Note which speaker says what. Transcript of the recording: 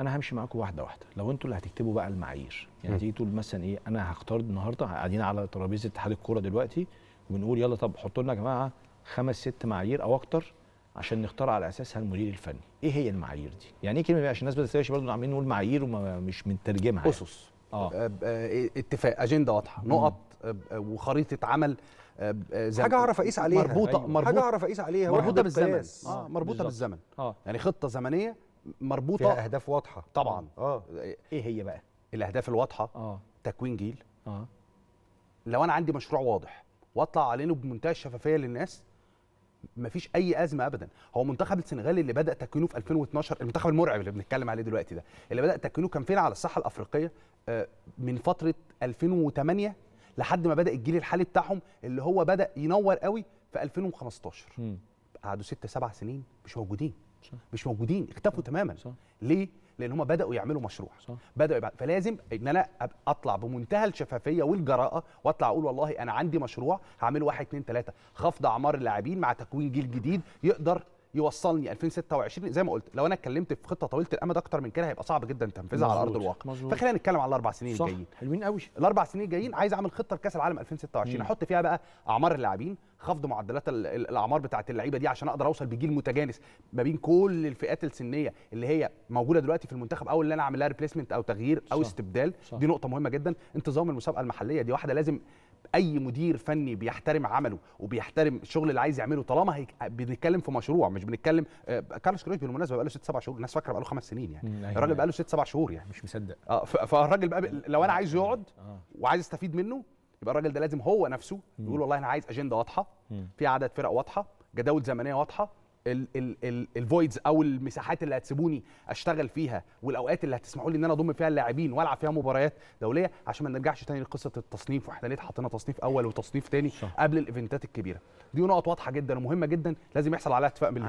Speaker 1: انا همشي معاكم واحده واحده لو انتوا اللي هتكتبوا بقى المعايير يعني تيجي تقول مثلا ايه انا هختار النهارده قاعدين على ترابيزه اتحاد الكوره دلوقتي وبنقول يلا طب حطوا لنا يا جماعه خمس ست معايير او اكتر عشان نختار على اساسها المدير الفني ايه هي المعايير دي يعني ايه كلمه عشان الناس ما تنساش برضه عاملين نقول معايير ومش مترجمها يعني. اسس يعني. اه اتفاق اجنده واضحه نقط وخريطه عمل حاجه اعرف اقيس عليها مربوطه أيوة. مربوطه حاجه اعرف اقيس عليها مربوطه بالزمن اه مربوطه بالزمن اه يعني خطه زمنيه مربوطه فيها اهداف واضحه طبعا اه ايه هي بقى الاهداف الواضحه اه تكوين جيل اه لو انا عندي مشروع واضح واطلع عليه بمنتهى الشفافيه للناس مفيش اي ازمه ابدا هو منتخب السنغال اللي بدا تكوينه في 2012 المنتخب المرعب اللي بنتكلم عليه دلوقتي ده اللي بدا تكوينه كان فين على الساحه الافريقيه آه، من فتره 2008 لحد ما بدا الجيل الحالي بتاعهم اللي هو بدا ينور قوي في 2015 قعدوا ست سبع سنين مش موجودين صح. مش موجودين اختفوا صح. تماما صح. ليه لان هم بداوا يعملوا مشروع صح. بداوا يبقى. فلازم ان انا اطلع بمنتهى الشفافيه والجراءه واطلع اقول والله انا عندي مشروع هعمله واحد اتنين تلاته خفض اعمار اللاعبين مع تكوين جيل جديد يقدر يوصلني 2026 زي ما قلت لو انا اتكلمت في خطه طويله الامد اكتر من كده هيبقى صعب جدا تنفيذها على ارض الواقع فخلينا نتكلم على الاربع سنين الجايين حلوين قوي الاربع سنين الجايين عايز اعمل خطه لكاس العالم 2026 احط فيها بقى اعمار اللاعبين خفض معدلات الاعمار بتاعه اللعيبه دي عشان اقدر اوصل بجيل متجانس ما بين كل الفئات السنيه اللي هي موجوده دلوقتي في المنتخب او اللي انا اعمل لها ريبليسمنت او تغيير او استبدال صح. دي نقطه مهمه جدا انتظام المسابقه المحليه دي واحده لازم اي مدير فني بيحترم عمله وبيحترم الشغل اللي عايز يعمله طالما هيك بنتكلم في مشروع مش بنتكلم آه، كارلوس كروش بالمناسبه بقاله 6 7 شهور الناس فاكره بقاله 5 سنين يعني أيوة. الراجل بقاله 6 7 شهور يعني مش مصدق اه فالراجل بقى لو انا عايز يقعد آه. وعايز استفيد منه يبقى الراجل ده لازم هو نفسه يقول والله انا عايز اجنده واضحه في عدد فرق واضحه جداول زمنيه واضحه الفويدز او المساحات اللي هتسيبوني اشتغل فيها والاوقات اللي هتسمحوا لي ان انا اضم فيها اللاعبين والعب فيها مباريات دوليه عشان ما نرجعش تاني لقصه التصنيف واحنا ليه حطينا تصنيف اول وتصنيف تاني قبل الايفنتات الكبيره دي نقط واضحه جدا ومهمه جدا لازم يحصل عليها اتفاق من